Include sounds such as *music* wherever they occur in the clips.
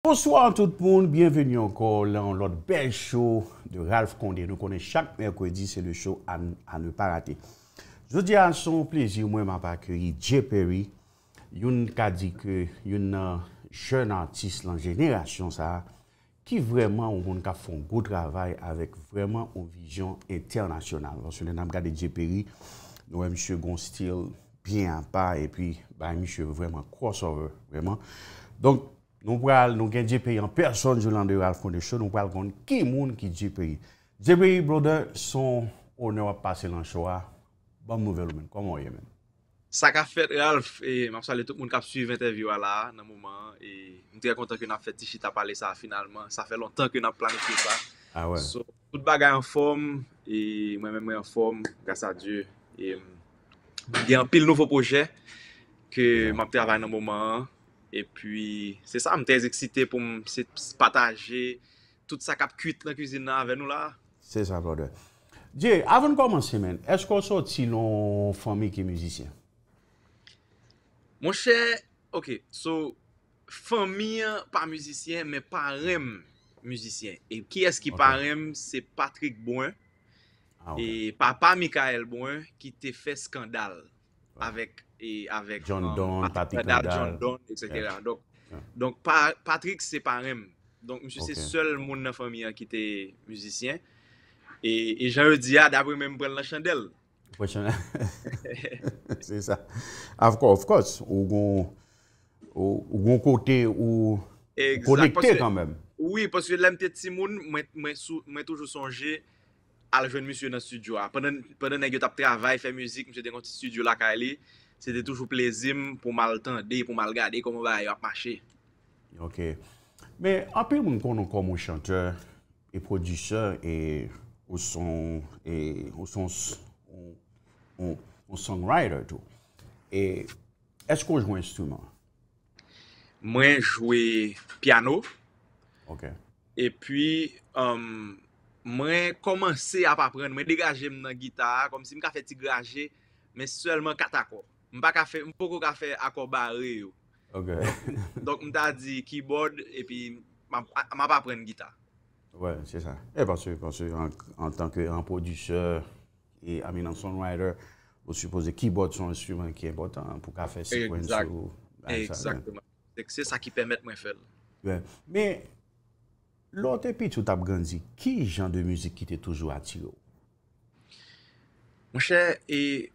Bonsoir tout poun, bienveni anko lè an lòt bel show de Ralph Kondé. Nou konè chak mèrkwèdi, sè lè show an lè parate. Jou di an son, plèzir mwen ma pa kèri, Jay Perry, youn ka di kè youn jèn artist lè an jènerasyon sa, ki vreman ou moun ka fon gò travèl avèk vreman ou vijyon internasyonal. Lòs yon en am gade Jay Perry, nou wè mishè gon stil, byen pa, epi, bè mishè vreman crossover, vreman. Donk... Nou gwen di peyi an, person joun lande Ralph Fondichou, nou gwen kon ki moun ki di peyi. Di peyi, brother, son onè wap pase lan chowa, bon mouveloumen, kon mouye men. Sa ka fet Ralph, e mwap sali tout moun kap suyv interview wala nan mouman, e mwen te yakontan ki nan fet Tichita pale sa finalman, sa fe lontan ki nan planifi pa. A wè. Ah so, tout bagay an form, e mwen men mwen an form, gasa Diyo. E, gen pil nouvo pojè, ke mwap te avay nan mouman an, E pwi, se sa m tez eksite pou m se pataje, tout sa kap kuit la kuzina ave nou la. Se sa, brother. Dje, avon koman semen, esko so ti nou fami ki müzisyen? Mon chè, ok, so, fami pa müzisyen, me parem müzisyen. E ki eski parem, se Patrick Bouin, ah, e papa Mikael Bouin, ki te fe skandal ah. avèk. E John um, Don, Patrick Pendal, etc. Donc ah. Patrick c'est pas rem. Donc monsieur c'est seul moun nan familia ki te musicien. Et Jean Rudia ah, d'après mèm prenne la chandelle. Prenne la chandelle. *laughs* C'est ça. Of course, ou goun kote ou konekte kan mèm. Oui, parce que l'un petit moun mèm toujou songe al jeune monsieur nan studio. Ah, pendant nè gyo tap travay fè mouzik, monsieur dengan ti studio lakay li... Se te toujou plezim pou mal tende, pou mal gade, komon va yo ap mache. Ok. Me apè moun konon kon moun chanteur e produseur e ou son writer tou. E eskou jwen stouman? Mwen jwe piano. Ok. E pi euh, mwen komanse ap apren, mwen degaje mnen gita, kom si mka feti graje, mwen selman katakop. M pa kafe, m pou kou kafe akor ba re yo. Ok. *laughs* Donk m ta di keyboard, epi, m ap apren gita. Ouè, se eh, sa. E, paswe, paswe, an tanke an produsye, e aminan sonwriter, ou suppose keyboard son streaman ki e botan pou kafe sepwen sou. E, ekzaktman. E, se sa ki pemet mwen fel. Ouè, men, lò te pi tout ap ganzi, ki jan de müzik ki te toujou ati yo? M chè, e...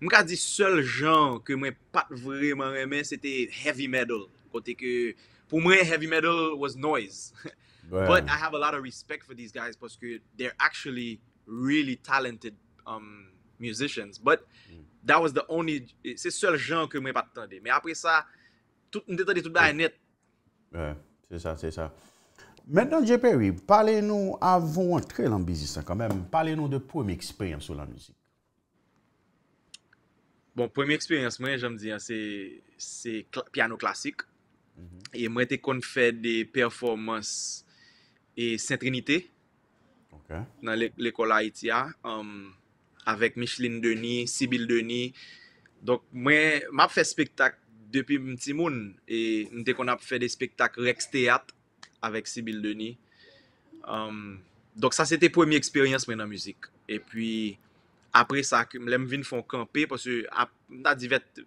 Mwen ka di sel jan ke mwen pat vreman remen, se te heavy metal. Kote ke pou mwen heavy metal was noise. *laughs* But I have a lot of respect for these guys poske they're actually really talented um, musicians. But mm. that was the only, se sel jan ke mwen pat tande. Me apre sa, tout mwen tande tout ba net. Ouais, se sa, se sa. Mwen dan J.P. Oui, pale nou avon an tre lambizi sa kamem. Pale nou de pou mwen eksperyansou la mouzik. Bon, premye eksperyans mwen jom diyan, se piano klasik. E mwen mm-hmm. te kon fè de performans e Saint-Trinité. Ok. Nan l'ekola Itia. Um, avèk Micheline Denis, Sibyl Denis. Donk mwen ap fè spektak depi mti moun. E mwen te kon ap fè de spektak Rex Theatre avèk Sibyl Denis. Um, Donk sa se te premye eksperyans mwen nan müzik. E pwi... apre sa, mle m vin fon kampe, pos yo, ap na divet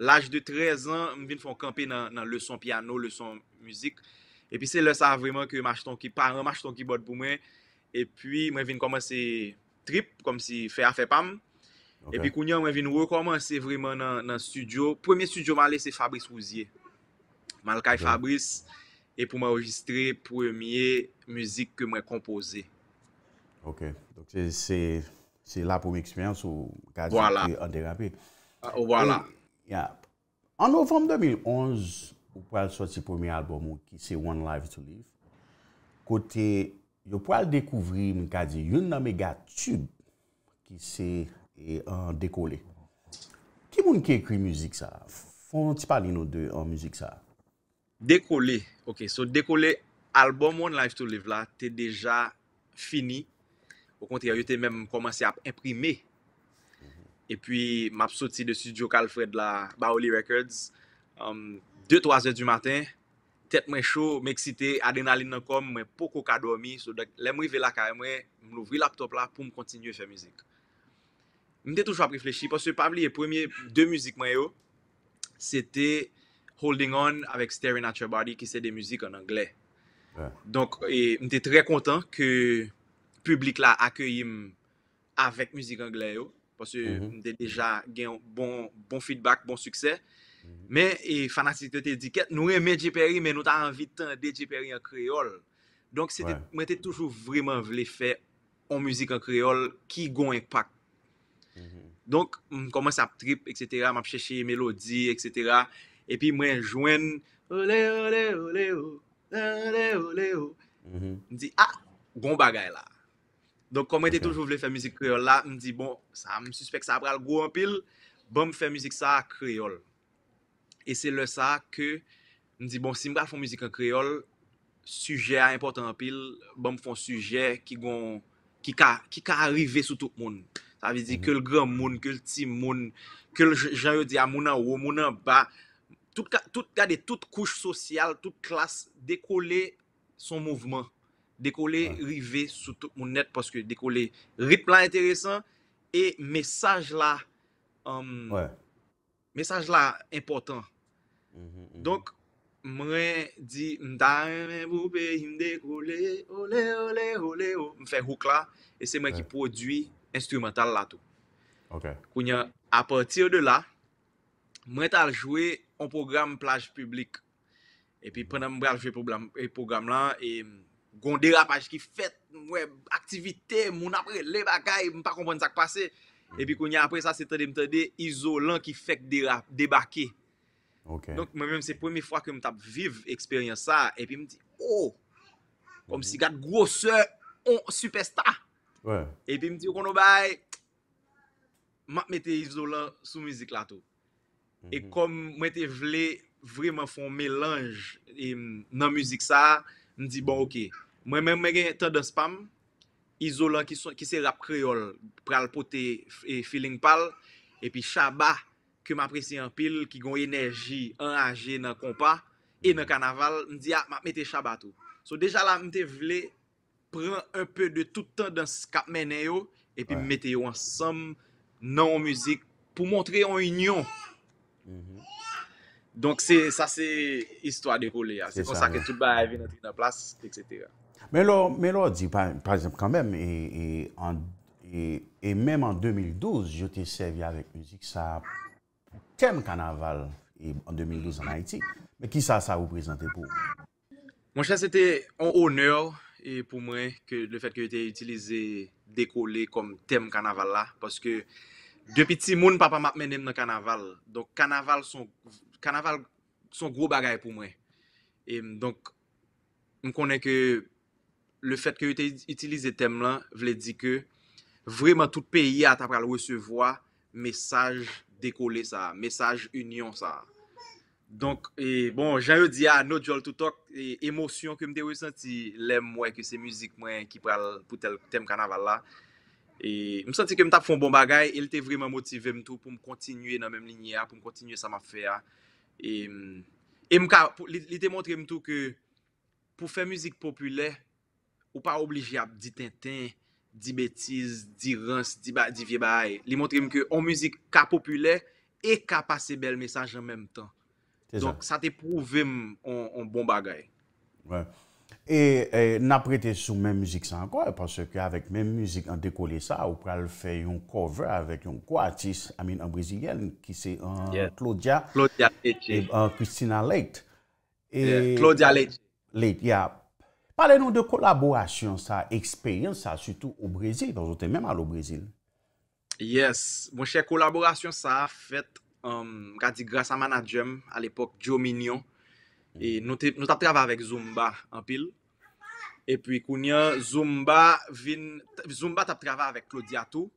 laj de 13 an, m vin fon kampe nan le son piano, le son muzik, epi se le sa vreman ki m ach ton ki paran, m ach ton ki bot pou mwen, epi m vin komanse trip, kom si fe a fe pam, epi kounyan m vin wou komanse vreman nan studio, pwemye studio m ale se Fabrice Rousier, m alkay Fabrice, epou m a oujistre pwemye muzik ke mwen kompoze. Ok, se se Se la poum ekspryans ou mkadi yon de rapet. Ou wala. Ya. An novem 2011, ou pou al soti pomi album ou ki se One Life To Live. Kote, yo pou al dekouvri mkadi yon namega tube ki se dekole. Ti moun ki ekri müzik sa? Fon ti pali nou de müzik sa? Dekole. Ok, so dekole. Album One Life To Live la, te deja fini. Ou konti, yo te menm komanse ap imprime. E pi, map soti de studio kal fred la Baoli Records. Um, Deu toase du maten, tet mwen chou, mwen eksite, adenaline nan kom, mwen poko ka dormi. So, lè mwen ve la kare mwen, mwen ouvri laptop la pou mwen kontinye fè müzik. Mwen te toujwa preflechi, pwos yo pavli e premye de müzik mwen yo, se te Holding On avèk Staring At Your Body, ki se de müzik an anglè. Donk, mwen te tre kontan ke... publik la akye yim avèk müzik anglè yo, posè mwen te deja gen bon feedback, bon suksè, men, e fanatik te te diket, nou e men jiperi, men nou ta anvitan de jiperi an kreol, donk se te, mwen te toujou vremen vle fè an müzik an kreol, ki goun en pak. Donk, mwen koman sa trip, eksetera, mwen ap chèche melodi, eksetera, epi mwen jwen, mwen di, ah, goun bagay la, Donk kom rete touj vou vle fè müzik kreol la, m di bon, sa m suspek sa ap ral gou an pil, bom fè müzik sa kreol. E se lè sa ke, m di bon, si m ral fè müzik an kreol, suje a importan an pil, bom fè m suje ki ka arrive sou tout moun. Sa vi di ke l gran moun, ke l ti moun, ke l jan yo di a mounan ou mounan ba, tout kade, tout kouche sosyal, tout klas, dekole son mouvman. Dekole, rive, soute moun net, paske dekole, ritm la enteresan, e mesaj la, mesaj la, important. Mm-hmm, mm-hmm. Donk, mwen di, mda, mwen boupe, mde, koule, ole, ole, ole, mwen fè huk la, e se mwen ki produi instrumental la tou. Koun ya, apatir de la, mwen tal jwe an program plaj publik. E pi, pwennan mwen bral jwe program la, e... Gon derapaj ki fet, mwen, aktivite, mwen apre, le bakay, mwen pa kompon sa k'pase. E pi konye apre sa se tade mte de, izolant ki fet derap, debake. Ok. Donk mwen mwen se premi fwa ke mwen tap viv, eksperyans sa, e pi mwen ti, oh! O mwen si gade grosseur, on, supersta! E pi mwen ti yo kono bay, mwen mwen te izolant sou müzik la to. E mhm. kom mwen te vle, vreman fon melanj e, nan müzik sa, mwen ti bon oké. Mwen mwen mwen gen tan dan spam, izola ki se rap kreol, pral pote e feeling pal, epi shaba ke m apresi an pil ki goun enerji an aje nan kompa, e nan kanaval, m di ya, ah, m apmete shaba tou. So deja la m te vle, pran an pe de toutan dan skapmen yo, epi m meteyo ansam nan ou müzik pou montre yon union. Donk se sa se istwa dekoli ya, se konsake tout ba evi nan tri nan plas, etc. Men lo di, par exemple, kan men, e menm an 2012, yo te servi avèk mèzik sa tem kanaval an 2012 an Haiti. Mè ki sa sa vèp prezentè pou? Mwen chè, sè te an honèr pou mwen ke le fèt ke yo te yotilize dekolé kom tem kanaval la. Paske, depi timoun, papa map men nem nan kanaval. Donk kanaval son gwo bagay pou mwen. Donk, m konè ke... Le fet ke yote itilize tem la, vle di ke Vreman tout peyi a tap pral wesevoa Mesaj dekole sa, mesaj union sa Donk, e bon, jan yo di a, nou jol toutok Emosyon ke mde wesanti lem wè, ke se müzik mwen ki pral pou tel tem kan aval la E msanti ke m tap fon bon bagay, el te vreman motive mtou Pou m kontinye nan mèm linye a, pou m kontinye sa ma fè a E m ka, li te montre mtou ke Pou fè müzik populey Ou pa oblifyab di tintin, di betiz, di rans, di viebay. Li montrim ke ou müzik ka populek e ka pase bel mesaj an menm tan. Donk sa te prouvem ou bon bagay. Wè. E na prete sou men müzik sa ankon. E panse ke avek men müzik an dekoli sa ou pral fe yon cover avek yon koatis. Amin an brezilyen ki se an Claudia. Claudia Leitch. An Christina Leitch. Claudia Leitch. Leitch, ya. Fale nou de kolaborasyon sa, eksperyans sa, sütou ou Brezil, dan jote men mal ou Brezil. Yes, mwen chè kolaborasyon sa a fèt, gadi grasa manajem, al epok Joe Mignon, nou tap trava avèk Zumba, an pil, e pwi kounyan Zumba tap trava avèk Claudia tou,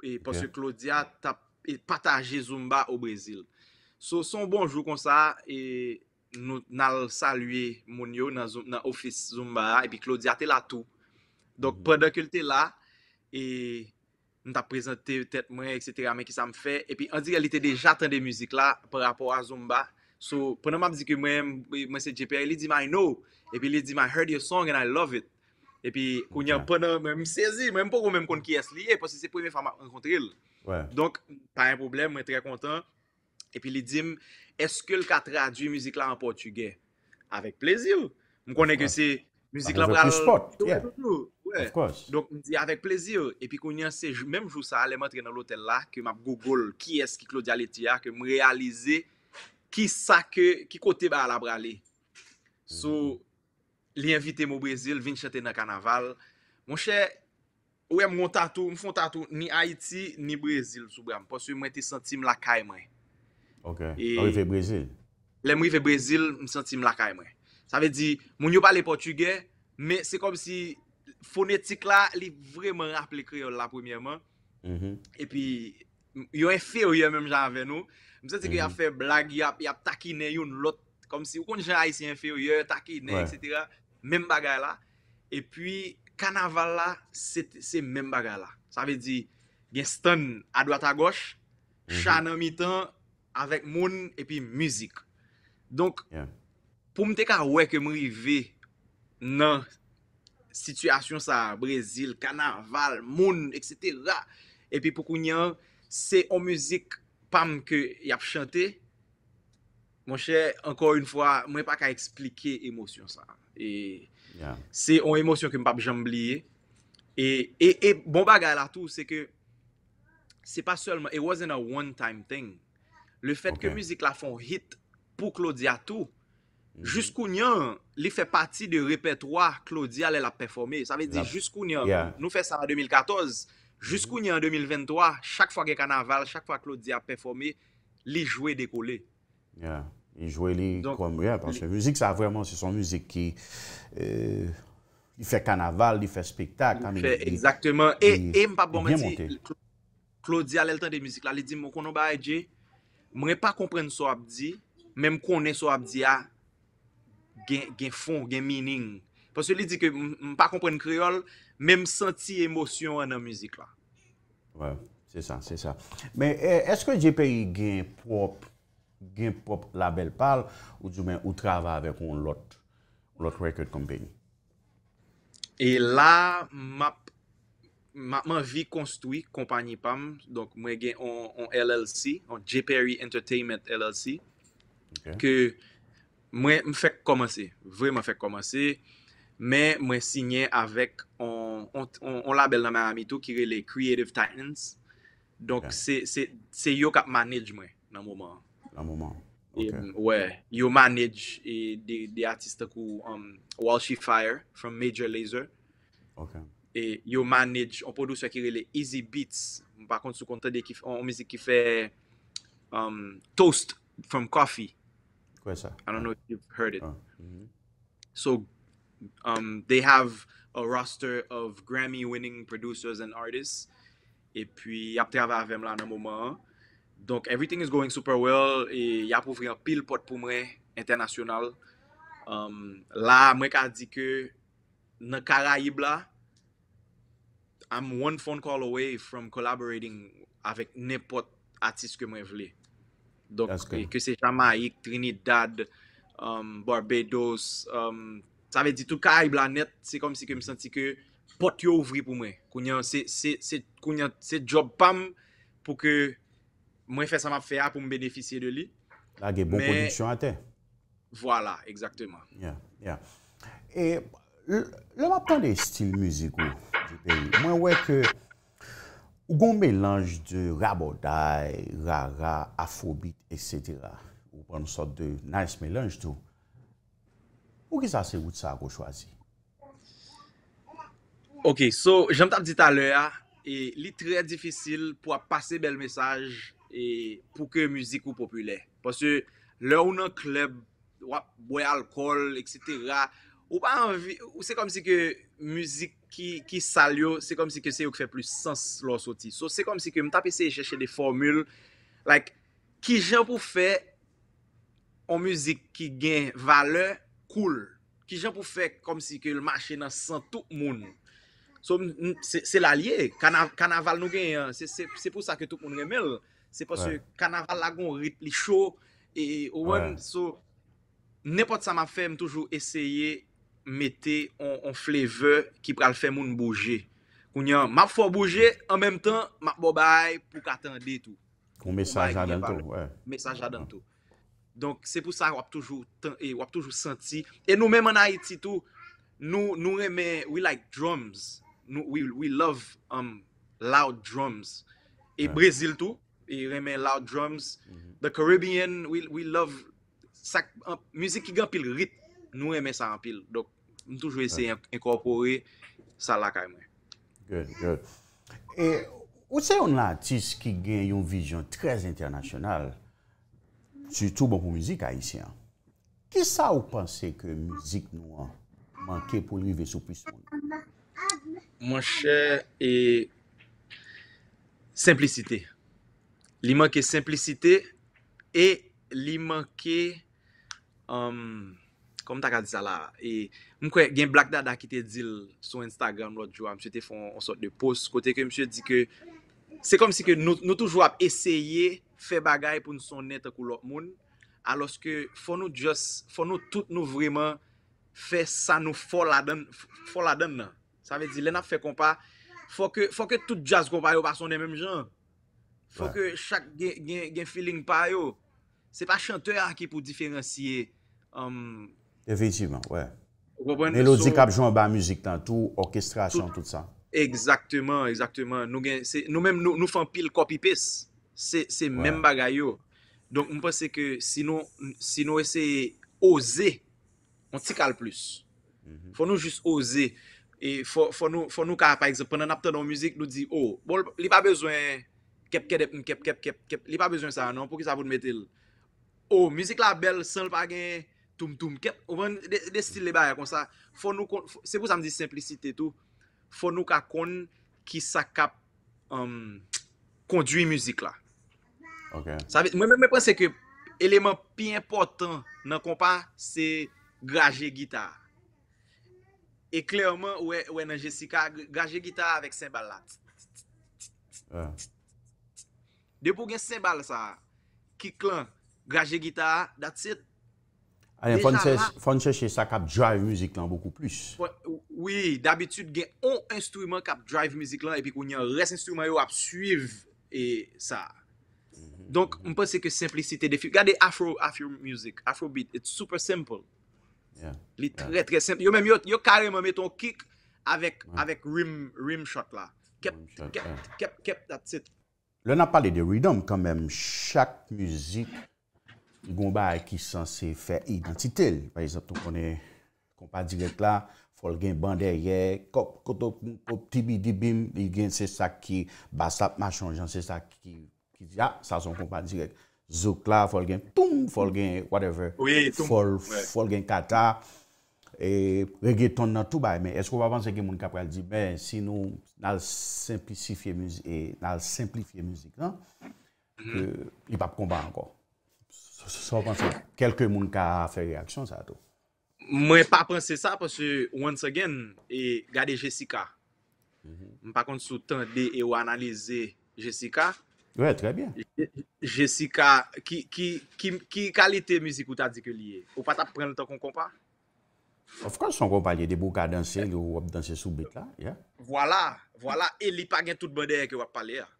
e pwosye Claudia tap pataje Zumba ou Brezil. So, son bonjou kon sa, e... nou nal salwe moun yo nan ofis Zumba la, epi Claudia te la tou. Dok, mhm. pwèdèkèl te la, e, nou ta prezante tet mwen, et cetera, mwen ki sa mw fè, epi, anzi, el te deja ten de müzik la, pwè rapò a Zumba. So, pwèdèkèl mwen se jepè, el li di mwen, I know, epi, el li di mwen, I heard your song and I love it. Epi, kwenye, pwèdèkèl mwen, mwen mwen sezi, mwen mwen mwen kon ki es liye, pwèdèkèl se pou mwen fwa mwen kontril. Donk, pa yon problem, Eske l ka traduye müzik la an Portugè? Avèk plezir. M konen ke se müzik la bralè. Avèk plezir. Epi konen se, mèm jou sa aleman tre nan lotèl la, ke m ap gogol ki eske klo di aleti ya, ke m realize ki sa ke, ki kote ba la bralè. Sou, mm-hmm. li invite m ou Brezile, vin chate nan kanaval. Mwen chè, ouè m rontatou, m fontatou, ni Haiti, ni Brezile sou bram. Posye mwen te senti m lakay mwen. Ok, ou y fe Brezil? Le mou y fe Brezil, m senti m lakay mwe. Sa ve di, moun yo pale Portugay, me se kom si fonetik la, li vremen rapple kre yon la premièman. Mhm. E pi, yon e fe ou yon mèm jan avè nou. M senti ki yon mhm. fe blag, yon ap takine yon lot, kom si w kon jen a y si yon fe ou yon, takine, etc. Mèm bagay la. E pi, kanaval la, se mèm bagay la. Sa ve di, gen ston a doat a goch, chan mhm. an mi tan, Avek moun epi mizik. Donk pou mte ka weke mri ve nan sityasyon sa. Brezil, Kana, Val, moun, etc. Epi pou kounyan se o mizik pam ke yap chante. Mwen chè ankon yon fwa mwen pa ka explike emosyon sa. E se o emosyon ke m pap jambliye. E, e, e bon baga la tou se ke se pa solman. It wasn't a one time thing. Le fèt ke müzik la fon hit pou Claudia tou, mhm. Juskounian li fè pati de repè troi Claudia lè la performe. Sa vè di Juskounian, nou fè sa vè 2014, Juskounian 2023, chak fwa gen kanaval, chak fwa Claudia performe, li jwè dekole. Ya, li jwè li kwen mwen, panche müzik sa vèman, se son müzik ki, li fè kanaval, li fè spektak. Exactement, e mpa bon mwen ti, Claudia lè l'tan de müzik la, li di mwokon oba ajè, Mwenè pa kompren sou abdi, menm konen sou abdi a gen fon, gen meaning. Pas se li di ke mwen pa kompren kriol, menm senti emosyon anan müzik la. C'est ça, c'est ça. Mè, eske j'épè y gen prop la bel pal ou trava avèk on lot record kompèny? E la, mè, Ma vi konstoui kompanyi pam, donk mwen gen yon LLC, yon J. Perry Entertainment LLC, ke mwen mwen fèk komanse, vwe mwen fèk komanse, men mwen sinye avèk, yon label nan mè amitou, ki re le Creative Titans, donk se yo kap manèj mwen nan mouman. Nan mouman, ok. We, yo manèj de atiste kou, um, Walshie Fire, from Major Lazer. Ok, ok. e yo manage, on po dou sekire le Easy Beats, bakon sou kontade, on mizi ki fe, toast from coffee. Kwa sa? I don't know if you've heard it. Ah, mhm. So, um, they have a roster of Grammy winning producers and artists, e pi ap te avavem la ane mouman. Donk, everything is going super well, e ap pouvri an pil pot pou mre, internasyonal. Um, la, mwen ka di ke, nan Karaib la, am one phone call away from collaborating avèk ne pot atis ke mwen vle. Donk, eke se chama ik, Trinidad, um, Barbados, sa vè di tout ka yi blanet, se kom si kem senti ke pot yo ouvri pou mwen. Kounyan se job pam pou ke mwen fè sa map fè a pou mwen beneficye de li. La ge bon koniksyon ate. Vwala, ekzakteman. E... Yon ap tan de stil muzikou di peyi. Mwen wè ke ou gon melanj de raboda, rara, afobi, etc. Ou pwè nou sot de nice melanj tou. Ou ki sa se wout sa ak wò chwazi? Ok, so jen mta di talè a, e li tre difícil pou ap pase bel mesaj e pou ke muzikou populè. Pwè se lè ou nan klèb wè alkol, etc., Ou pa anvi, ou se kom si ke muzik ki sal yo, se kom si ki se yo ki fè plus sens lòs oti. So se kom si ke mtap ese ye chèche de formül like, ki jè pou fè an muzik ki gen vale, koul. Ki jè pou fè kom si ke l'mache nan san tout moun. So se l'alye, kanaval nou gen, se pou sa ke tout moun remel, se pos yo kanaval lagon, li chou, e ouan, so nepot sa ma fèm toujou esyeye Metè yon fleve ki pral fè moun bouje. Koun yon, map fò bouje, an menm tan, map bo bay pou katan dey tou. Koun mesaj adan tou, wè. Mesaj adan tou. Donk, se pou sa wap toujou, wap toujou senti. E nou menman a iti tou, nou remè, we like drums. We love um, loud drums. E Brezil tou, e remè loud drums. Mhm. The Caribbean, we love, sak, müzik ki gampil rit, nou remè sa gampil. Mwen toujwe ese yon inkopore sa lakay mwen. Gèl, gèl. E, ou se yon lantis ki gen yon vijyon trez internasyonal, si tou bon pou mizik a yisi an, ki sa ou panse ke mizik nou an manke pou li ve sou pison? Mwen chè e simplicite. Li manke simplicite, e li manke... Um, kom ta ka di sa la, e mkwe gen Black Dada ki te dil sou Instagram lò, jwa, msye te fon ansot de post, kote ke msye di ke, se kom si ke nou toujwa ap esye, fe bagay pou nou son net akou lòk moun, alos ke, fon nou just, fon nou tout nou vreman, fe sa nou fol adem, fol adem nan, sa ve di, lè nap fe kompa, fon ke, fon ke tout jazz kompa yo, pason de mèm jan, fon ke, chak gen, gen feeling pa yo, se pa chanteur aki pou diferenciye, amm, Efetiveman, wè. Melodi kapjou an ba müzik tan tou, orkestrasyon, tout sa. Eksaktman, eksaktman. Nou fèm pil kopi-pes. Se men bagay yo. Donk m pwese ke si nou esè oze, an ti kal plus. Fò nou jist oze. Fò nou kapaj, pwè nan apte nan müzik, nou di, o, li pa bezwen kep, kep, kep, kep, kep, li pa bezwen sa, nan, pou ki sa voun metil. O, oh, müzik la bel, san l pa gen, toum toum, kep, ouwen, de stile ba ya kon sa, fon nou kon, se pou sa mdi simplicite tou, fon nou ka kon ki sa kap, um, kondwi muzik la. Ok. Mwen mwen pense ke, elemen pi important nan kompa, se gaje gita. E klerman, we, we nan Jessica, gaje gita avèk sen balat. E. De pou gen sen bal sa, kik lan, gaje gita, dat set, Fonseche sa kap jive mouzik lan poukou plis. Oui, d'abitude gen on instrument kap jive mouzik lan epi kon yon res instrument yo ap suiv e sa. Mhm. Donk mpense ke simplicite de fi. Gade Afro mouzik, Afro beat, it's super simple. Li tre tre simple. Yo menm yo kareman meton kik avèk rim shot la. Kep, kep, kep, kep dat set. Le nan pale de ridom kanmen. Chak mouzik... Goumba e ki san se fè identite. Par exemple, ton konè kompa direk la, fol gen bander ye, kop, kop, kop, tibi, dibim, i gen se sa ki basap machon, jan se sa ki ah, sa son kompa direk. Zouk la, fol gen toum, fol gen whatever. Oui, tout. Fol gen kata, e gen ton nan touba. Ese kon pa panse gen moun kaprel di, si nou e, nan al simplifiye nan al simplifiye mouzik, yi pap konba anko. Sò pensè, kelke moun ka fè reaksyon sa a tou? Mwen pa pensè sa, pòsè, once again, e gade Jessica. M mhm. pa kont sou tan de e w analize Jessica. Ouè, trè bien. Jessica, ki kalite mizik ou ta dike liye? Ou pata pren l'tan kon kompa? Of kon son kompa liye, de bou ka dansè, nou wap dansè sou bit la. Vwala, vwala, e li pa gen tout badeye ki wap pale ya.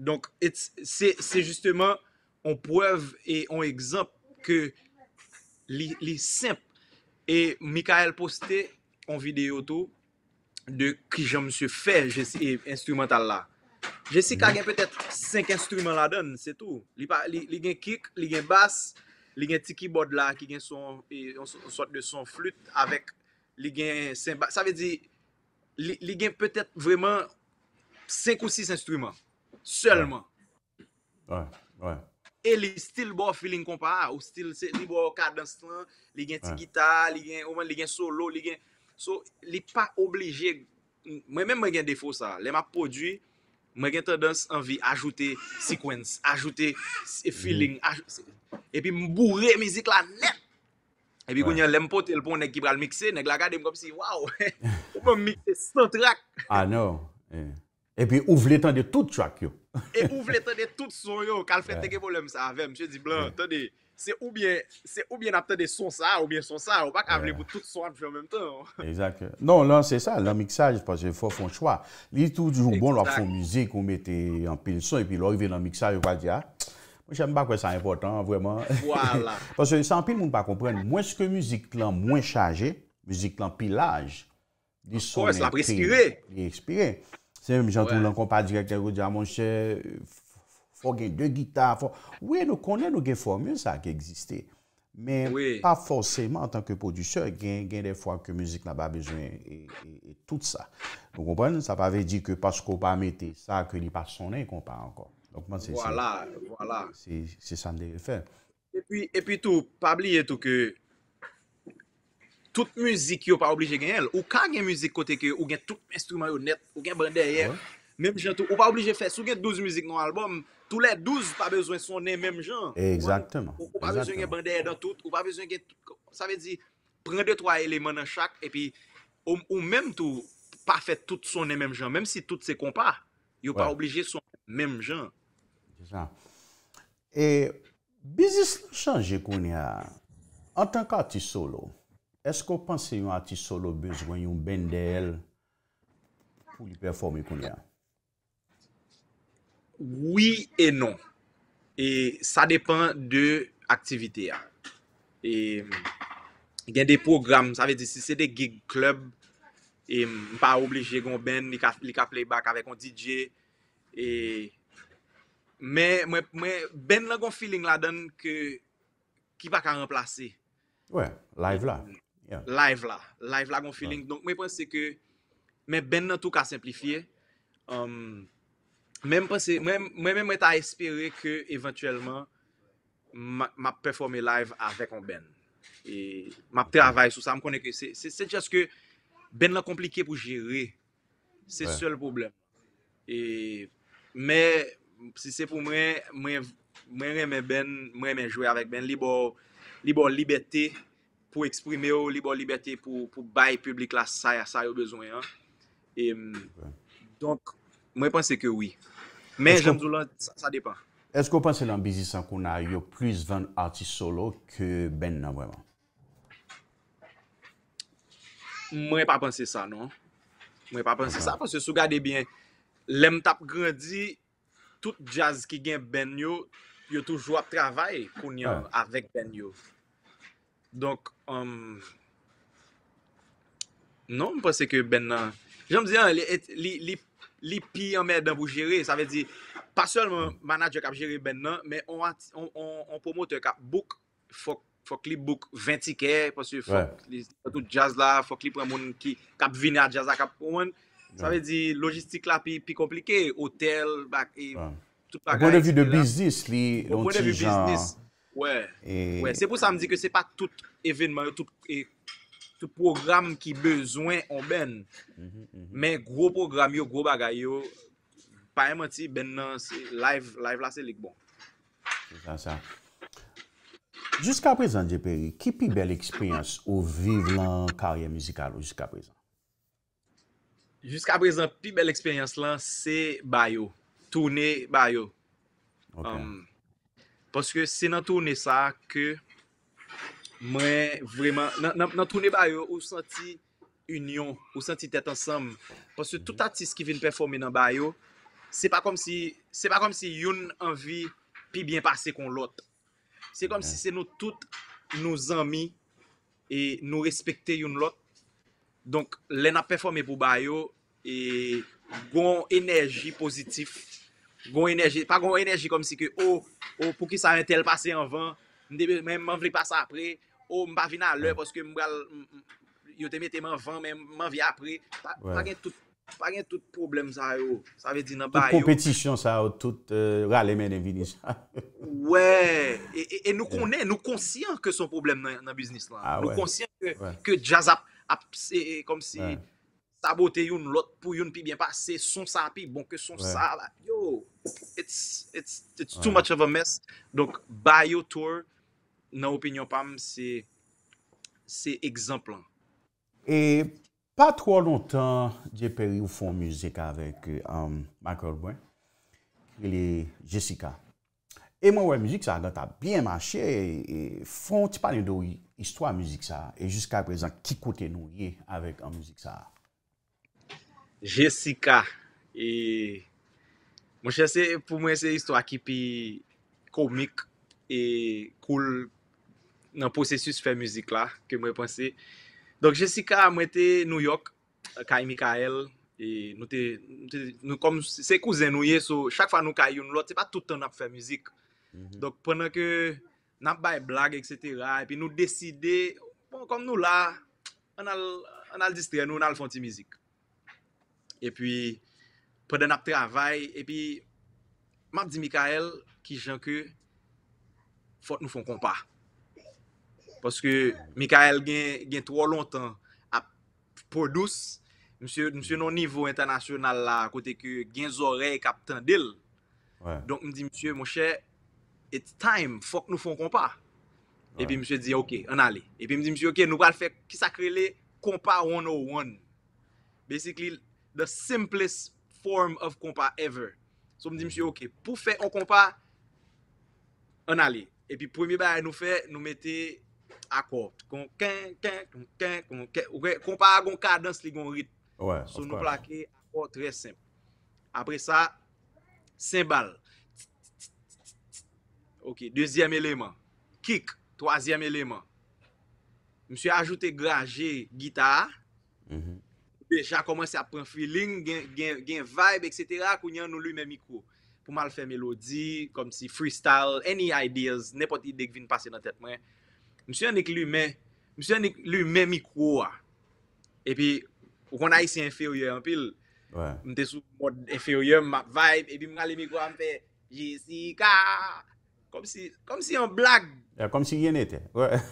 Donc, c'est justement, on prouve et on exemple que li simple. Et Mikael posté en vidéo tout de qui je me suis fait instrumental là. Je sais qu'il y a mm-hmm. peut-être 5 instruments là-dedans, c'est tout. Li gen kick, li gen bass, li gen petit keyboard là, ki gen son flûte, avèk li gen 5, ça veut dire li gen peut-être vraiment 5 ou 6 instruments. Sèlman. Ouè, ouè. E li still bo filing kompa a, ou still se li bo kardans lan, li gen ti gita, li gen ou men, li gen solo, li gen... So, li pa oblige, mwen mè mwen gen defo sa, lè mwen podu, mwen gen tendans anvi ajoute sekwens, ajoute filing, ajoute... E pi mboure mizik la net! E pi kwenye lèm pot, elpon nek ki pral mikse, nek lakade mwen komsi, waw! Mwen mikse sotrak! Ah no! Eh. E pi ou vle tan de tout chouak yo. E ou vle tan de tout chouak yo, kal fred teke pou lèm sa ave, msye di blan, tande, se ou bien ap tan de son sa, ou bien son sa, ou bak avle pou tout chouak jou an mèm tan. Exact. Non, nan, se sa, lèm miksaj, se pase fò fòn chouak. Li toujou bon lò fò mizik, ou mette ampil son, e pi lò rive lèm miksaj, ou kwa di a. Mwen chèm pa kwen sa impotant, vwèman. Wala. Pwase se ampil moun pa kompren, mwen se ke mizik lan Se mi jan tou lankon pa di kèk kèk kèk kèk di a mon chè, fò gen dè gita fò. Ouè nou konè nou gen fò mè sa ki egzistè. Mè pa fòsèman an tanke pò du chèk, gen gen de fò akè mèzik nan ba bezwen tout sa. Mè konpènen? Sa pa ve di kè pasko pa mète sa akè li pas sonè konpè ankon. Donc mè se san. Voilà, voilà. Se san de fè. E pi tou, pabli etou kè. tout müzik yo pa oblije gen el. Ou ka gen müzik koteke, ou gen tout instrument yo net, ou gen bander ye, ou pa oblije fes. Ou gen douze müzik nou albom, tout le douze pa bezwen sonen menm jen. Ou pa bezwen gen bander ye dan tout, ou pa bezwen gen tout. Sa vezi, pren de twa elemen an chak, epi, ou menm tou pa fè tout sonen menm jen. Menm si tout se kompa, yo pa oblije sonen menm jen. Dijan. E bizis chanje koun ya, an tan ka ti solo, Esko panse yon artist solo bezwen yon bende el pou li performe kouni an? Oui et non. E sa depan de aktivite an. E gen de program, sa ve di si se de gig, klub, e mpa oblije yon bende li ka play back avek yon DJ. E men, men, men, bende lakon feeling la den ke ki baka remplase. Ouè, live la. live la, live la goun feeling, donk mwen pense ke, mwen ben nan tou ka simplifiye, um, mwen mwen mwen ta espere ke, eventuellement, mwen performe live avek an ben, e, mwen travay sou sa, mwen konen ke, se chas ke, ben la komplike pou jere, se sol probleme, e, mwen, se se pou mwen, mwen mwen mwen ben, mwen mwen jwe avek ben, libo, libo liberté, pou eksprime yo libon liberté, pou baye publik la sa yo dezoen an. E, donk, mwen panse ke wii. Men, Jamzoulan, sa depan. Eskou panse lan bizisan kou nan yo plus van arti solo ke ben nan wèman? Mwen panse sa, non? Mwen panse sa, panse sou gade bien, lem tap grandi, tout jazz ki gen ben yo, yo toujwa ptravay koun yo avèk ben yo. Donk, um, non mi pase ke ben nan... Jom diyan, li pi yon mèd nan bou jere, sa ve di, pa sol manaj yo kap jere ben nan, men on promote kap bouk, fok li bouk 20 kè, pase fok li yon tout jazz la, fok li pou an moun ki kap vine a jazz la kap pou moun, sa ve di logistik la pi komplike, hotel, bak, tout la gare. Ou pwedevi de biznis li, lonti jan... Wè, wè, se pou sa m di ki se pa tout evenman mm-hmm, mm-hmm. yo, tout program ki bezwen an ben. Men, gro program yo, gro bagay yo, pa yon man ti, ben nan, live bon. la se lik bon. Se san sa. Juska prezant, J.P., ki pi bel eksperyans ou vive lan karye mizikal ou jiska prezant? Juska prezant, pi bel eksperyans lan, se bayo. Touné bayo. Ok. Um, Paske se nan toune sa ke mwen vreman, nan toune Bayo ou santi union, ou santi tet ansam. Paske tout atis ki vin performe nan Bayo, se pa kom si yon anvi pi bien pase kon lot. Se kom si se nou tout nou zami e nou respekte yon lot. Donk le nan performe pou Bayo e goun enerji pozitif. Gon enerji, pa gon enerji kom si ke, ou oh, oh, pou ki sa yon tel pase anvan, mwen mwenvi pase apre, ou oh, mba vi nan lè, poske mwen mwenvi apre, pa gen tout problem za yo. Sa ve di nan ba yo. Konpetisyon sa yo, tout euh, ralemen en vinish. Ouè, e nou konsyen ke son problem nan bisnis la. Nou konsyen ke jazz ap, se kom si, tabote yon, lot pou yon pi bien pa, se son sa pi, bon ke son sa la. Yo, It's too much of a mess Donc Bayotour Nan opinyon pam C'est exemple Et pas trop longtemps Je peri ou fon musik Avec um, Michael Brown Il est Jessica Et moi ou el musik sa A gata bien maché e, Fon ti panen do istwa musik sa Et jusqu'a prezant ki kote nou Ye avèk an musik sa Jessica Et Mwen chese pou mwen se histwa ki pi komik e koul nan posesus fè müzik la ke mwen pwense. Donk Jessica mwen te New York, kay Mikael. E nou te, nou kom se kouzen nou ye sou, chak fa nou kay yon lot, se pa tout an ap fè müzik. Mhm. Donk pwena ke nan bay blag, et cetera, et pi nou deside, bon kom nou la, an al distre nou, an al fonti müzik. E pi... pe den ap travay, epi, map di Mikael, ki jan ke, fok nou fon kompa. Poske, Mikael gen, gen tro lontan, ap, produs, msye, msye nou nivou internasyonal la, kote ke, gen zorey kapten dil. Donk mdi msye, mwoshe, it's time, fok nou fon kompa. Epi msye di, ok, an ale. Epi msye, msye, ok, nou pal fek, ki sakre le, kompa 101. Basically, the simplest principle, form of kompa ever. Sou m di msye, ok, pou fè an kompa, an ale. Epi, premi bè, nou fè, nou mette akot. Kon, ken, ken, kon, ken, kon, ken. Ok, kompa agon kardans li gon ritm. Ouè, of course. Sou nou plake, akot, rey semp. Apre sa, sembal. Ok, dezyem eleman. Kik, toazyem eleman. Msye ajoute graje gita. Mh, mh. Pe chan komanse a pren free ling, gen vibe, et cetera, kou nyan nou lume mikro. Pou mal fè melodi, kom si freestyle, any ideas, nepot idek vin pase nan tèt mwen. Mwen sè yon dek lume, mwen sè yon dek lume mikro a. E pi, ou kon a yisi en fè ou ye anpil, mwen te sou pot en fè ou ye, map vibe, e pi mwen alè mikro anpe, Jessica! Kom si, kom si yon blag! Kom si yon ete.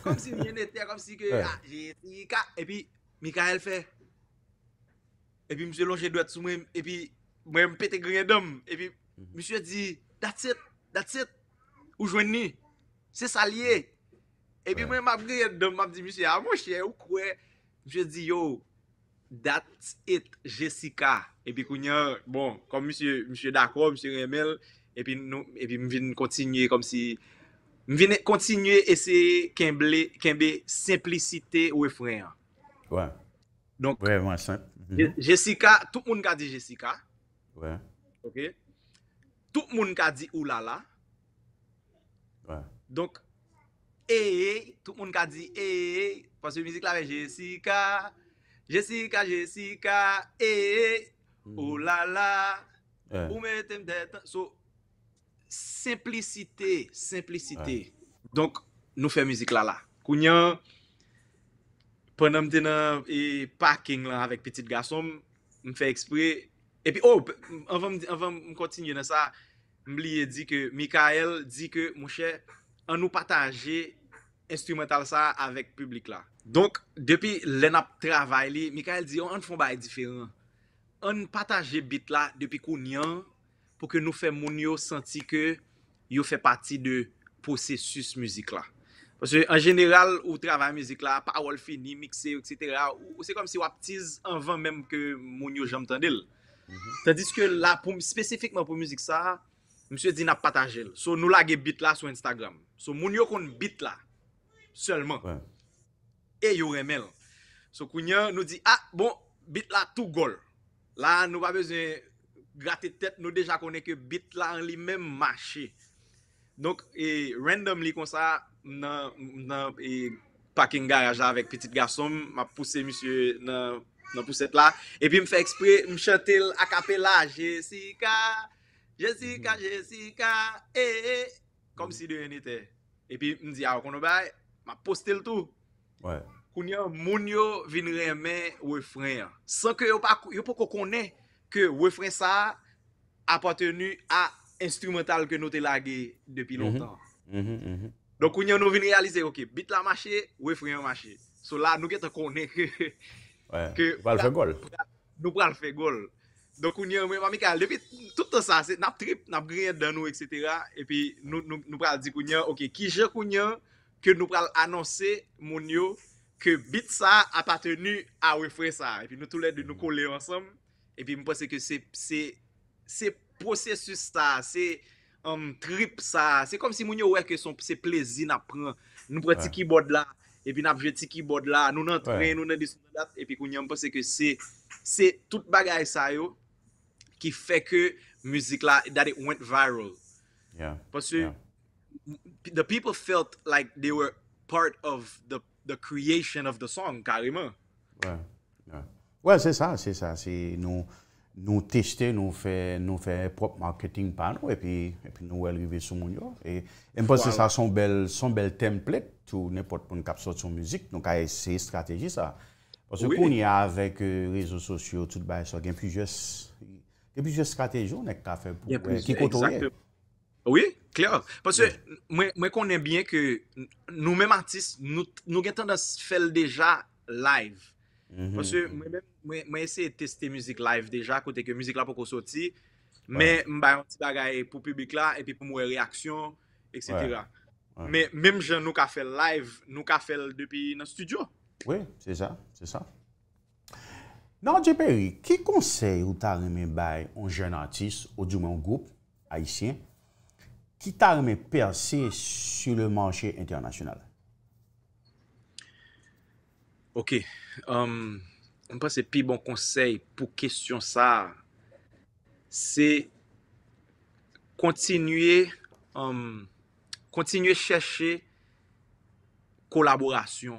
Kom si yon ete, kom si yon ete, Jessica! E pi, mi ka el fè? epi msye lonje dwa tsu mwen, epi mwen mpete gredom, epi msye di, datit, datit, ou jwen ni, se salye, epi mwen mpap gredom, mpap di, msye, a mwen che, ou kwe, msye di, yo, datit, Jessica, epi kwenye, bon, kon msye, msye dako, msye remel, epi nou, epi mwen vini kontinye, konm si, mwen vini kontinye ese kembe, kembe simplicite ou efren, an. Wè, wè mwen san, wè mwen san. Jésika, mhm. tout moun ka di jésika, tout moun ka di oulala, donc, ee, eh, eh, tout moun ka di ee, eh, paswe mizik la ve jésika, jésika, jésika, ee, mhm. oulala, oumè tem det, sou, simplicite, simplicite, donc, nou fè mizik lala, kounyan, Pwennan m dena e packing la avèk petit gasom, m fè eksprè. Epi, ou, oh, anvan m kontinyen sa, m liye di ke Mikael di ke mouche, an nou pataje instrumental sa avèk publik la. Donk, depi lè nap travay li, Mikael di, an fon baye diferan. An pataje bit la depi koun yan pou ke nou fè moun yo senti ke yo fè pati de posesus mouzik la. Pwese, an jeneral, ou travay mizik la, pa wol fini, mikse, etc. Ou se kom si wap tiz an van menm ke moun yo jom tendil. Mhm. Tandis ke la, spesifikman pou mizik sa, msye di na patajel. So nou lage bit la sou Instagram. So moun yo kon bit la, selman. E yo remel. So koun yo nou di, ah, bon, bit la tou gol. La nou ba bezon, gratetet nou deja konen ke bit la an li menm mache. Donc, random li kon sa, nan e, pake n garaja avèk petite garson, ma pousse monsie nan pousse t la, epi m fè ekspre m chante l acapella, Jessica, Jessica, Jessica, eee, eee, kom si de yon etè. Epi m zi a ah, wakon obay, ma poste l tou. Wè. Koun yo, moun yo vin remè wè frè. San ke yo pa, yo po ko kone, ke wè frè sa, apatenu a instrumental ke nou te lage, depi mhm. lontan. Wè. Mhm, mhm, Don kounyan nou vin realize, ok, bit la mache, wefrenye mache. Sou la nou gete konen. Ouè, val fe gol. Nou pral fe gol. Don kounyan, mwen mami kal, depi touta sa, se nap trip, nap griye dan nou, etc. Epi nou pral di kounyan, ok, ki je kounyan, ke nou pral anonse, moun yo, ke bit sa apatenu a wefren sa. Epi nou toule de nou kole ansam. Epi mwen pense ke se, se, se, se pose sus sa, se, An um, tripe sa, se kom si moun yo wè ke se plezi na pran, nou pre ti keyboard la, epi nap jè ti keyboard la, nou nan tre, nou nan dispo dat, epi koun yon pa se ke se, se tout bagay sa yo, ki fe ke muzik la, that it went viral. Yeah, yeah. The people felt like they were part of the creation of the song, karima. Ouais, ouais. Ouais, se sa, se sa, se nou... nou testè, nou fè, nou fè e prop marketing pa nou, e pi nou wèl rive sou moun yo. E, e m posè sa son bel, son bel template tou ne pot pou nou kap sòt sou mouzik, nou ka esè strategi sa. Ose kou ni avèk euh, rizò sòsyò, tout baye sò, gen pijòs, gen pijòs strategi ou nek ta fè pou ki koto ye. Exactè. Oui, klèrè. Ose mwen konè byè ke nou mèm artis nou gen tanda fèl deja live. Mwen esè testè mouzik live deja kote ke mouzik la pou kon soti, mwen bay an ti bagay pou publik la, epi pou mwen reaksyon, etc. Mwen jen nou ka fèl live, nou ka fèl depi nan studio. Oui, se sa, se sa. Nan, Dje Peri, ki konsey ou ta reme bay an jen artist, ou di mwen goup, Haitien, ki ta reme perse su le manche internasyonal? Ok, mwen pan se pi bon konsey pou kestyon sa, se kontinye um, chèche kolaborasyon.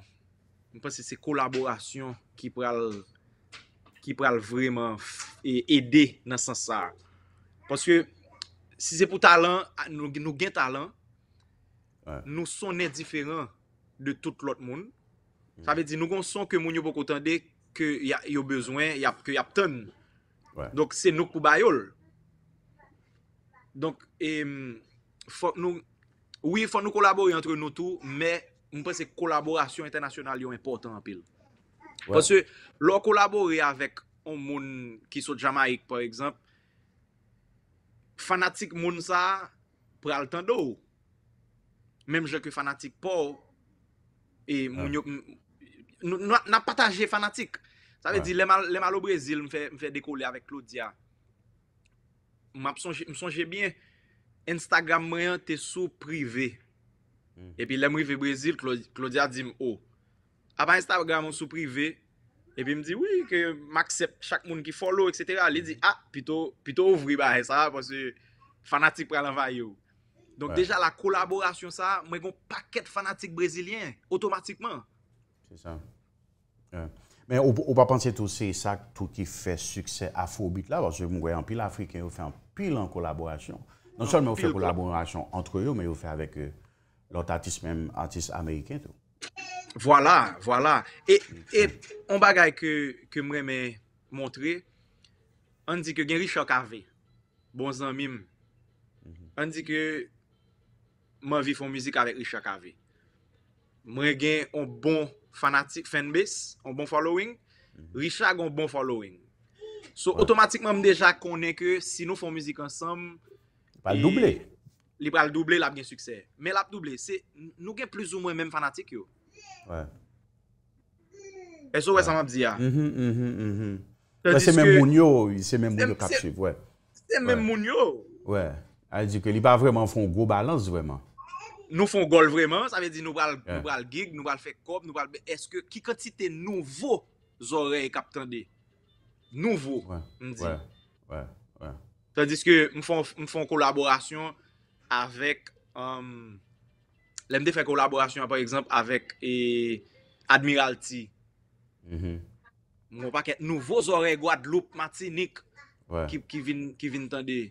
Mwen pan se se kolaborasyon ki pral vreman e ede nan san sa. Paske si se pou talan, nou gen talan, nou sonen diferan de tout lot moun, Sa mm. ve di nou kon son ke mm, moun yo pokotande ke yo bezwen, ke yapten. Donk se nou kou bayol. Donk e... Fok nou... Oui, fok nou kolabori antre nou tou, men mwen prese kolaborasyon internasyonal yon important apil. Pase, lò kolabori avèk an moun ki sou Jamaik, por ekzamp, fanatik moun sa, pral tendo. Mem jè ke fanatik pou, e moun yo... nan pataje fanatik. Sa li di, lem alo Brezil, m fe dekoli avek Claudia. M ap sonje, m sonje bien, Instagram mwen te sou prive. Mm. E pi lem rive Brezil, Claudia di m, oh, aba ah Instagram m sou prive, e pi m di, oui, m aksep chak moun ki follow, etc. Li di, ah, pito, pito ouvri ba, e sa, panse, fanatik pran avay yo. Donk deja la kolaborasyon sa, mwen kon paket fanatik Brezilien, otomatikman. C'est ça. Mais on peut penser tout c'est ça tout qui fait succès à faux but là. Je m'en voyais en pile africain, on fait en pile en collaboration. Non seulement on fait collaboration entre eux, mais on fait avec euh, l'autre artiste même, artiste américain. Voilà, voilà. Et mm. un bagay que m'aimais montrer, on dit que gen Richard Carvey, bon zan mime, mm-hmm. on dit que m'en vie font musique avec Richard Carvey. M'aimais gen un bon Fanatik, fanbis, an bon following, mhm. Richard an bon following. So, otomatikman m deja konen ke si nou foun mizik ansam. Pal doble. E, li pal doble, lap gen suksè. Men lap doble, se nou gen plus ou mwen men fanatik yo. Wè. E so wè sa m ap ziya. Mh, mh, mh, mh. Se men moun yo, se men moun yo kapchif, wè. Se men moun yo. Wè, al di ke li pa vreman foun go balans vreman. Nou fon gol vreman, sa ve di nou pral gig, nou pral fek kop, nou pral be. Eske ki kanti te nouvo zore kap tande? Nouvo, m di. Tandis ke m fon kolaborasyon avèk, lèm um, de fè kolaborasyon par exemple avèk e, Admiralty. Mm-hmm. M wè pa ket nouvo zore Guadeloupe matinik ki vin tande.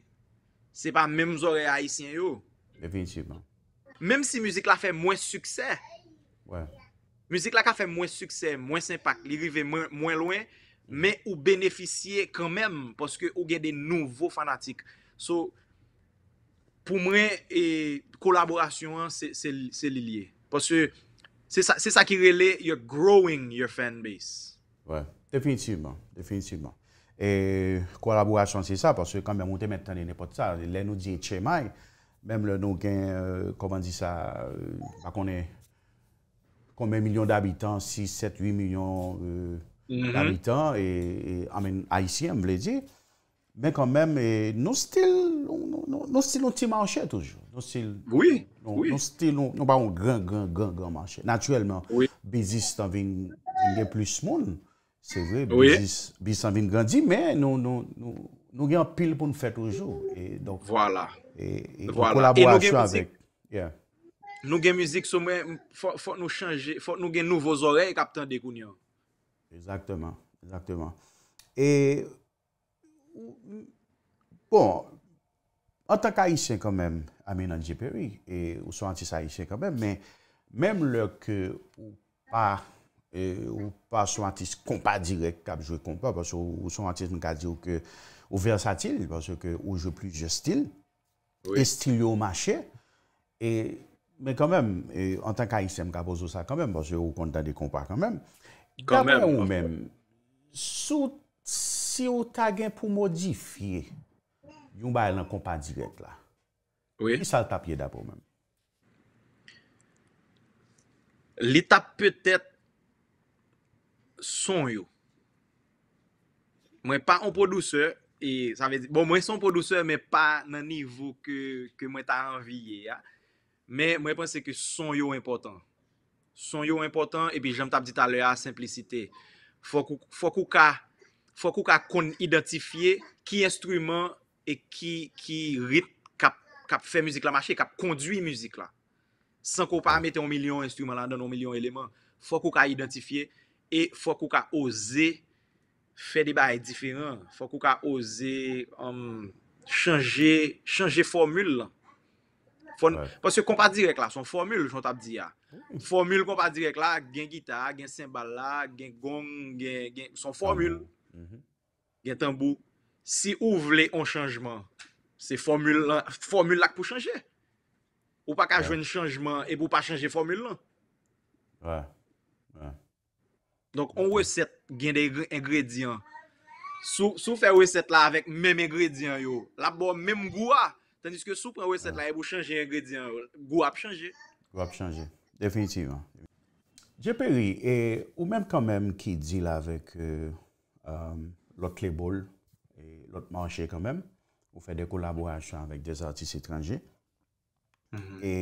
Se pa mèm zore Haitien yo? Evintivman. Mèm si müzik la fè mwen suksè, mwen s'impak, li rive mwen lwen, mè ou beneficye kèmèm, pòske ou gen de nouvo fanatik. So, pou mwen, e, kolaborasyon an, se li liye. Pòske se sa ki rele, you're growing your fan base. Wè, definitivman, definitivman. E, kolaborasyon se sa, pòske kan bi an mwote mette tan li ne pot sa, le nou diye tse maye. Mèm lè nou gen, euh, koman di sa, bakonè, euh, konmè milyon d'abitan, 6, 7, 8 milyon euh, mhm. d'abitan, amè Aïsien, mwen lè di, mè konmèm, nou stil, nou stil nou ti manche toujou. Nou stil, nou ba ou gran, gran, gran manche. Natyèlman, bizis tan vin gen plus moun, bizis tan vin grandi, mè nou gen pil pou nou fè toujou. Voilà. E yon kolaborasyon avèk. Nou gen müzik sou mè, fòt nou gen nou vòz orèk kap tan dekoun yon. Ezaktèman, ezaktèman. E, bon, an tak a isè kan mèm, amè nan J.P.R.I. e ou sou an tis a isè kan mèm, men mèm lò ke ou pa ou pa sou an tis kompa direk kap jwè kompa, ou sou an tis mèm ka diw ou versatil, ou jwè pli jwè stil, Estil yo machè. Men kan men, an tan ka isem ka bozo sa kan men, boz yo yo konta de kompa kan men, dapen ou men, sou se yo ta gen pou modifi yon ba elan kompa direk la. Li sa l papye dapen ou men? Li ta petet son yo. Men pa an po dou se, se yo, E, bon, mwen son produseur mwen pa nan nivou ke mwen ta anvye ya. Men mwen pense ke son yo importan. Son yo importan, epi jen mta bdita le a simplicite. Fok ou ka kon identifiye ki instrument e ki rit kap fe müzik la mache, kap kondwi müzik la. San ko pa amete 1 milyon instrument la, dan 1 milyon eleman, fok ou ka identifiye e fok ou ka oze... Fè di baye diferent, fò kou ka ose chanje formule lan. Fò se kompa direk la, son formule chan tap di ya. Formule kompa direk la, gen gita, gen sembala, gen gong, gen... Son formule. Mhm. Gen tambou. Si ou vle an chanjman, se formule lak pou chanje. Ou pa ka jwen chanjman, e pou pa chanje formule lan. Wè, wè. Donk, an weset gen de ingredient, sou fe weset la avèk menm ingredient yo, la bo menm gwa, ah. tandis ke sou pren weset la, ebo chanje ingredient yo, gwa ap chanje. Gwa ap chanje, definitivan. Je pe ri, ou menm kanmen ki di la avèk lòt label, lòt manche kanmen, ou fe de kolaborasyon avèk de artiste etranje, mm-hmm. e...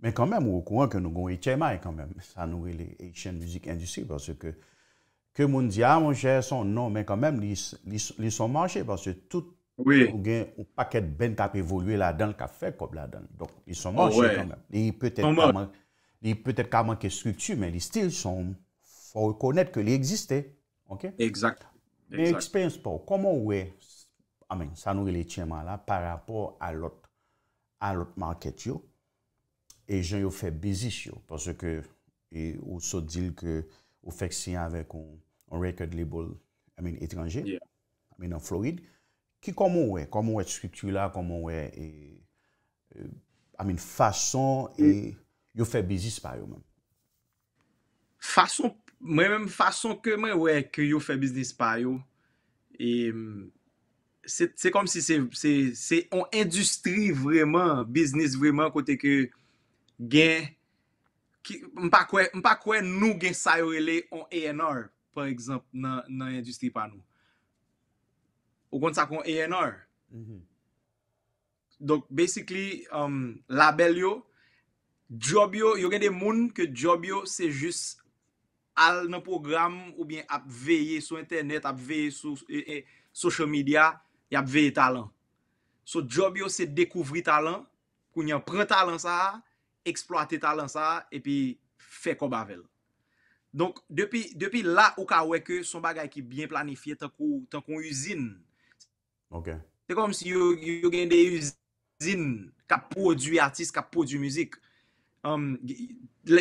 Men kanmem, ou kouan ke nou goun etyema e kanmem, sa nou e le etyen mouzik endusif, parce ke ke moun diya, ah, moun chè, son, non, men kanmem li son manche, parce tout ou gen, ou paket ben kap evoluye la dan, kap fe, kop la dan. Donc, li son manche, kanmem. Li peut-et kaman ke struktu, men li stil son, fò wè konèt ke li eksiste, ok? Exact. Men eksperyens pou, kouman wè, sa nou e le etyema la, par rapport alot market yon, e jen yo fe bezis yo, parce ke ou so dil ke ou feksyen avèk ou rekèd libol, amèn, etranjè, amèn, an florid, ki komon wè, komon wè struktura, komon wè, amèn, fason, yo fe bezis pa yo mèm. Fason, mè mèm fason kèmè wè ki yo fe bezis pa yo, e, se kom si se, se, on industri vreman, beznis vreman kote kè Gen, m pa kwe nou gen sayo ele on ENR, par ekzamp nan industry pa nou. Ou kont sa kon ENR. Mhm. Donk, basically, um, label yo, job yo, yo gen de moun ke job yo se jist al nan program ou bien ap veye sou internet, ap veye sou e, e, social media, ya ap veye talan. So, job yo se dekouvri talan, kwen yon pren talan sa a, eksploate talan sa, epi fek oba vel. Donk, depi la ou ka weke, son bagay ki bien planifiye tan kon uzin. Te kom si yo gen de uzin, ka pou du artist, ka pou du mizik.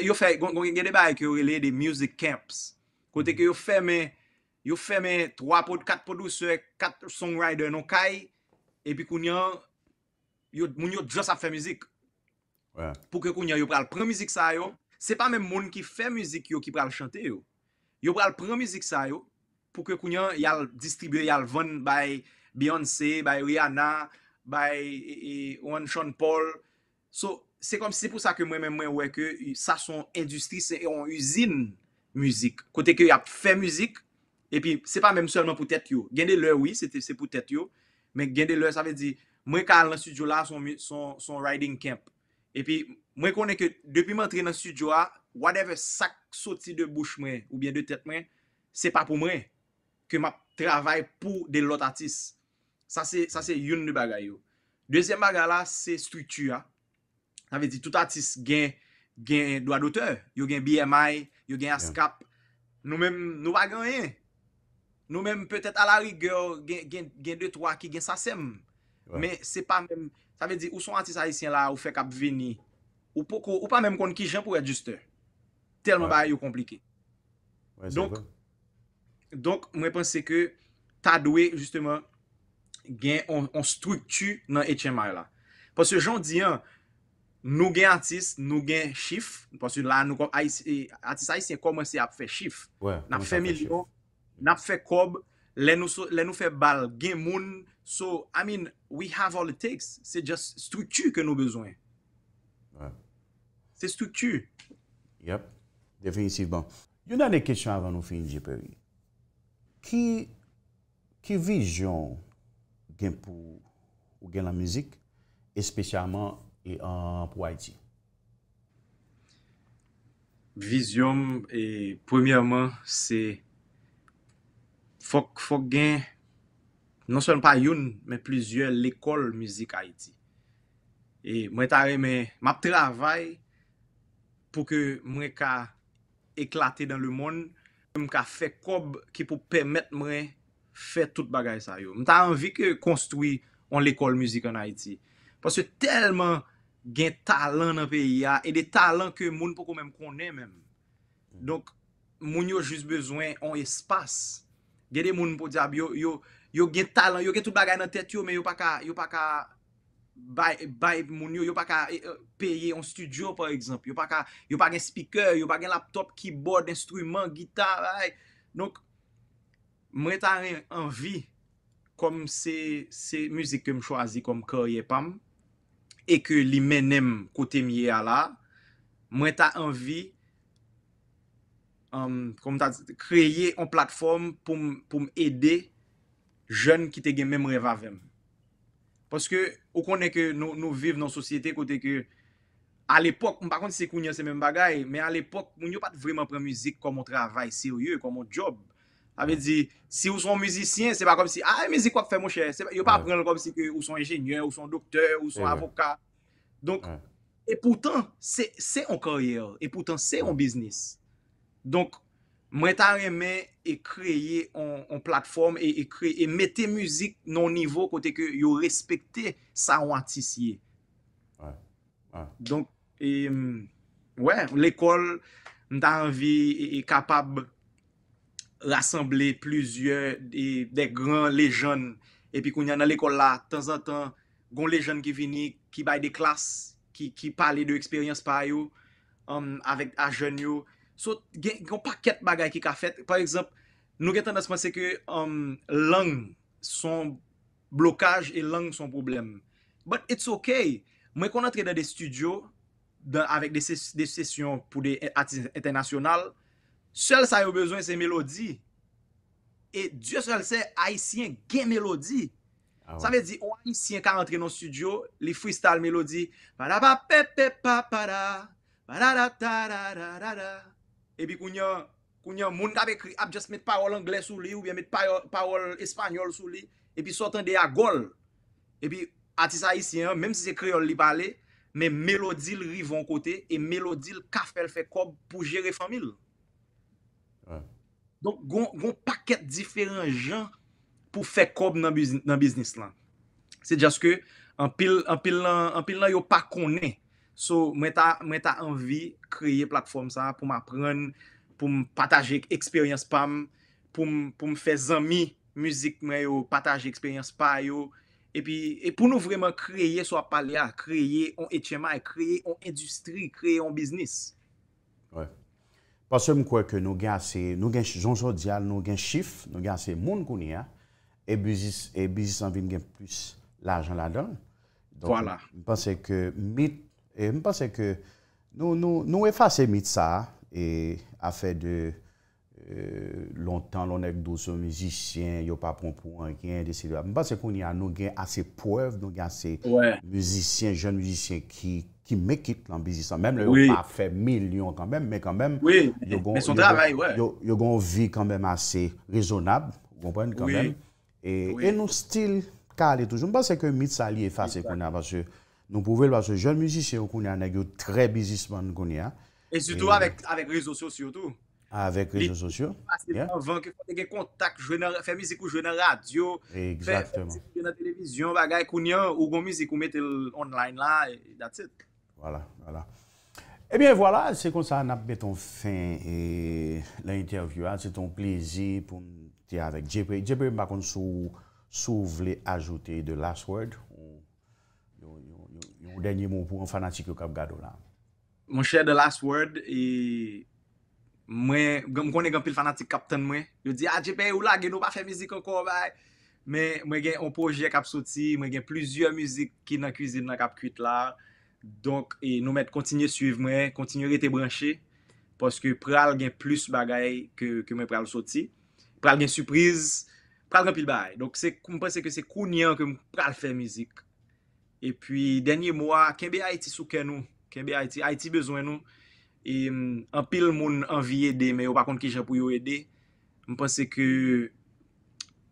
Yo fe, kon gen de bay ki yo le de mizik camps. Kote ki yo fe me, yo fe me 3 pod, 4 pod ou se, 4 songwriter non kay, epi kon yo, yo moun yo just ap fe mizik. pou ke kounyan yo pral pran mizik sa yo, se pa men moun ki fe mizik yo ki pral chante yo, yo pral pran mizik sa yo, pou ke kounyan yal distribye, yal von by Beyoncé, by Rihanna, by e, e, Sean Paul, so se kom se pou sa ke mwen men mwen weke, sa son endustri se en usine mizik, kote ke yal fe mizik, e pi se pa menm seman pou tet yo, gen de lè wè, se te se pou tet yo, men gen de lè sa ve di, mwen ka al an studio la son writing camp, E pi mwen konen ke depi mwen tre nan studio a, ah, wadeve sak soti de bouch mwen ou bien de tet mwen, se pa pou mwen ke ma travay pou de lot ah. atis. Sa se yon de bagay yo. Dezyen bagay la, se strytu a. Sa ve di tout atis gen do adoteur. Yo gen BMI, yo gen ASCAP. Nou men nou bagan en. Nou men petet ala rigor gen 2-3 ki gen sasem. Men se pa men... Sa ve di, ou son artiste Haitien la ou fek ap veni, ou pa menm kon ki jen pou edjuster. Telman ba yo komplike. Donk, mwen pense ke ta dwe justement gen an struktu nan Etienne Maille la. Pwese jen diyan, nou gen artiste, nou gen chif, pwese la artiste Haitien komanse ap fe chif. Nan fe milion, nan fe kob, le nou fe bal gen moun. So, I mean, we have all the takes, c'est juste structure que nous besoin. Ouais. C'est structure. Yep, définitivement. You know the question avant nous finit, j'ai pas eu. Qui, qui vision gen pou gen la musique, espécialement en pou Haiti? Vision, premièrement, c'est fok gen Non son pa yon, men plizye l'Ecole Musique Haïti. E mwen ta reme, map travay pou ke mwen ka eklate dan le moun, mwen ka fe kob ki pou pemet mwen fe tout bagay sa yo. Mwen ta anvi ke konstoui an l'Ecole Musique en Haïti. Pas se telman gen talan nan peyi ya, e de talan ke moun pou konen mwen. Donk, moun yo jis bezwen an espas. Gede moun pou diab yo yo, yo gen talan, yo gen tout bagay nan tèt yo, men yo pa ka, yo pa ka, bay, bay moun yo, yo pa ka peye yon studio par ekzamp, yo pa ka, yo pa gen speaker, yo pa gen laptop, keyboard, instrument, gita, ay, nouk, mwen ta ren anvi, kom se, se müzik kem chwazi, kom korye pam, e ke li menem kote mye ala, mwen ta anvi, kom um, ta kreye an platform, pou m, pou m ede, jen ki te gen men mreva ven. Paske ou konen ke nou vive nan sosyete kote ke al epok, m pa konti se kounye se men bagay, men al epok moun yo pat vreman pren müzik kon moun travay, si ou ye, kon moun job. Ame di, si ou son müzisyen, se pa kon si, ay mizi kwa k fe mwoshe, se pa, yo pa pren kon si ou son enjinyen, ou son dokteur, ou son avoka. Donk, et poutan, se, se an karyer, et poutan, se an biznis. Donk, Mwen tan reme e kreye an platform e, e, e mette müzik nan nivou kote ke yo respekte sa anwati siye. A. A. Donk, e, wè, l'ekol nan vi e, e kapab rassemble pluzye de gran le joun. E pi koun yon nan l'ekol la, tan san tan, goun le joun ki vini, ki bay de klas, ki pale de eksperyans pa yo, um, anvek a joun yo. So, gen yon pa ket bagay ki ka fet. Par exemple, nou gen tan da se pense ke um, lang son blokaj e lang son problem. But it's ok. Mwen kon entre de de studio avèk de sesyon pou de ati internasyonal, sel sa yo bezwen se melodi. E diyo sel se, ay siyen gen melodi. Ah sa ve di, ou ay siyen ka entre no studio, li freestyle melodi. epi koun yon moun kabe kri ap jas met parol anglè sou li, ou bien met parol espanyol sou li, epi sotan de a gol, epi atisa isi an, menm si se kriol li pale, menm Melodyl riv an kote, e Melodyl kafel fe kob pou jere famil. Donk goun paket diferent jan pou fe kob nan biznis lan. Se jas ke an pil nan yo pa konen, So, mwen ta anvi kreye platform sa pou m apren, pou m pataje eksperyans pam, pou m fè zami müzik mè yo, pataje eksperyans pa yo, epi, epi pou nou vremen kreye so apal ya, kreye an etchema, kreye an industri, kreye an biznis. Wè. Pasè m kwe ke nou gen se, nou gen zonjodial, nou gen chif, nou gen se moun kouni ya, e bizis e anvi m gen plus la ajan la don. Wè. Pansè ke mit E mi panse ke nou e fase Mitsa e afe de lontan lonek dou sou mizisyen yo pa pon pou anken de se lua. Mi panse kon ya nou gen ase poev nou gen ase mizisyen, jen mizisyen ki me kit lan mizisyen. Mem le yo pa fe milyon kanmen men kanmen yo gon vi kanmen ase rezonab konpwen kanmen e nou stil kal etou. Mi panse ke Mitsa li e fase konnen apache Nou pouvel ba se joun mizisye ou koun ya, nagyo tre bizisman koun ya. E suto avek rezo sio sio tou. Avek rezo sio sio. Ase tan van ke kontak fè mizikou joun an radio, fè mizikou joun an televizyon, bagay koun ya, ou goun mizikou met el online la, that's it. Vola, vola. Ebyen eh vola, se kon sa nap beton fin e l'interview an, se ton plezi pou mite avèk. Jepe, jepe bakon sou sou vle ajoute de last word? ou denye moun pou an fanatik yo kap gado la. Moun chè de last word, e, mwen, mwen konen gampil fanatik kapten mwen, yo di, a, ah, jepè, ou la, gen nou pa fè mizik an kon bay, men, mwen gen an proje kap soti, mwen gen plizye mizik ki nan kuzid nan kap kuit la, donk, e nou mèt kontinye suiv mwen, kontinye rete branchè, poske pral gen plus bagay ke mwen pral soti, pral gen sürpriz, pral gampil bay. Donk, mwen pensè ke se kounyan ke mwen pral fè mizik. E pwi denye mwa, kenbe Haiti souke nou? Kenbe Haiti, Haiti bezwen nou? E anpil moun anvi yede, me yo pa kont ki je pou yo yede. Mpense ke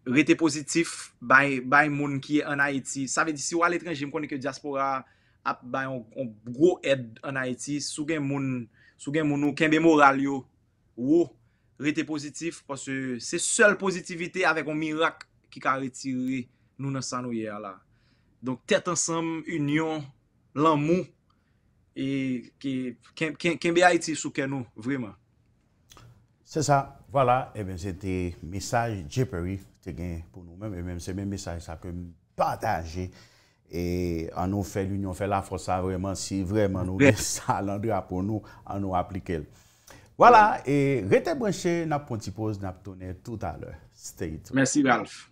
rete pozitif, bay moun ki en Haiti. Sa ve di si wale trenjim konen ke diaspora, ap bay on go ed en Haiti, sou gen moun, sou gen moun nou, kenbe moral yo? Wo, rete pozitif, se sol pozitivite avek on mirak ki ka retiri, nou nan san ou ye ala. Donk tèt ansèm, union, lanmou, e kèmbe a iti sou kè nou, vreman. Sè sa, wala, e bèm sè te mesaj, je pèri te gen pou nou mèm, e mèm sè mèm mesaj sa kèm patajè, e an nou fè l'union, fè la fò sa vreman, si vreman nou bè sa landra pou nou, an nou aplike l. Wala, e rete bwenche na pontipoz, na ptonè tout alè, sè te itou. Mèsi, Ralf.